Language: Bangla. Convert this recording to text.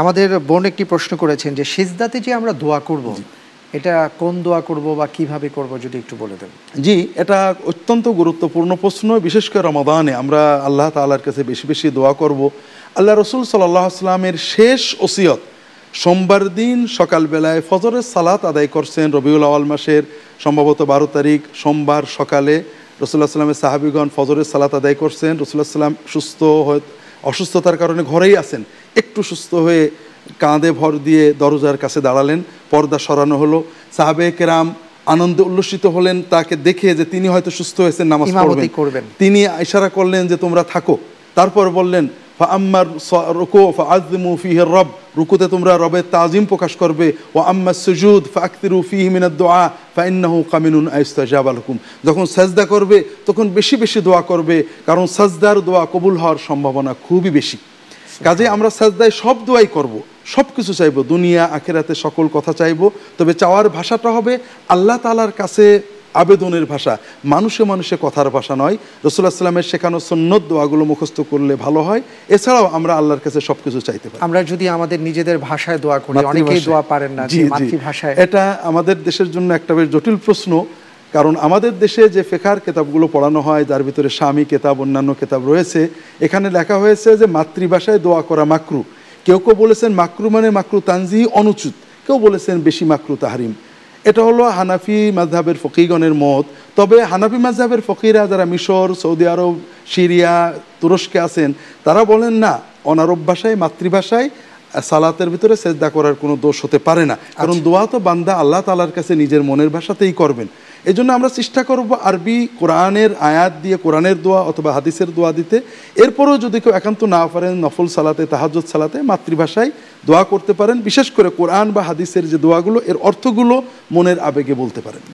আমাদের বোন একটি প্রশ্ন করেছেন যে সিজদাতে যে আমরা দোয়া করব এটা কোন দোয়া করব বা কিভাবে করব যদি একটু বলে দেন জি এটা অত্যন্ত গুরুত্বপূর্ণ প্রশ্ন বিশেষ করে রমাদানে আমরা আল্লাহ তালার কাছে বেশি বেশি দোয়া করব আল্লাহ রসুল সাল্লাহ আসলামের শেষ ওসিয়ত সোমবার দিন সকালবেলায় ফজরের সালাত আদায় করছেন রবিউল আওয়াল মাসের সম্ভবত বারো তারিখ সোমবার সকালে রসুল্লাহ সাল্লামের সাহাবিগণ ফজরের সালাত আদায় করছেন রসুল্লাহ সাল্লাম সুস্থ অসুস্থতার কারণে ঘরেই আছেন একটু সুস্থ হয়ে কাঁধে ভর দিয়ে দরজার কাছে দাঁড়ালেন পর্দা সরানো হলো সাহাবে কেরাম আনন্দে উল্লসিত হলেন তাকে দেখে যে তিনি হয়তো সুস্থ হয়েছেন নামাজ করবেন তিনি ইশারা করলেন যে তোমরা থাকো তারপর বললেন ফা আম্মার রুকো ফা আজিমু ফিহের রব রুকুতে তোমরা রবের তাজিম প্রকাশ করবে ও আম্মা সুজুদ ফাকতিরু ফি মিনাদ দোয়া ফাইন্নাহু কামিনুন আইস্তাজাব আলহুম যখন সাজদা করবে তখন বেশি বেশি দোয়া করবে কারণ সাজদার দোয়া কবুল হওয়ার সম্ভাবনা খুবই বেশি কাজে আমরা সাজদায় সব দোয়াই করব। সব কিছু চাইবো দুনিয়া আখেরাতে সকল কথা চাইবো তবে চাওয়ার ভাষাটা হবে আল্লাহ তালার কাছে আবেদনের ভাষা মানুষে মানুষে কথার ভাষা নয় রসুল্লাহ সাল্লামের শেখানো সন্ন্যদ দোয়াগুলো মুখস্থ করলে ভালো হয় এছাড়াও আমরা আল্লাহর কাছে সব কিছু চাইতে পারি আমরা যদি আমাদের নিজেদের ভাষায় দোয়া করি অনেকেই দোয়া পারেন না ভাষায় এটা আমাদের দেশের জন্য একটা বেশ জটিল প্রশ্ন কারণ আমাদের দেশে যে ফেখার কেতাবগুলো পড়ানো হয় যার ভিতরে স্বামী কেতাব অন্যান্য কেতাব রয়েছে এখানে লেখা হয়েছে যে মাতৃভাষায় দোয়া করা মাকরু কেউ কেউ বলেছেন মাকরু মানে মাকরু তানজি অনুচিত কেউ বলেছেন বেশি মাকরু তাহারিম এটা হলো হানাফি মাঝহাবের ফকিগণের মত তবে হানাফি মাঝহাবের ফকিরা যারা মিশর সৌদি আরব সিরিয়া তুরস্কে আছেন তারা বলেন না অনারব ভাষায় মাতৃভাষায় সালাতের ভিতরে সেজদা করার কোনো দোষ হতে পারে না আচ্ছা। কারণ দোয়া তো বান্দা আল্লাহ তালার কাছে নিজের মনের ভাষাতেই করবেন এই জন্য আমরা চেষ্টা করব আরবি কোরআনের আয়াত দিয়ে কোরআনের দোয়া অথবা হাদিসের দোয়া দিতে এরপরেও যদি কেউ একান্ত না পারেন নফল সালাতে তাহাজত সালাতে মাতৃভাষায় দোয়া করতে পারেন বিশেষ করে কোরআন বা হাদিসের যে দোয়াগুলো এর অর্থগুলো মনের আবেগে বলতে পারেন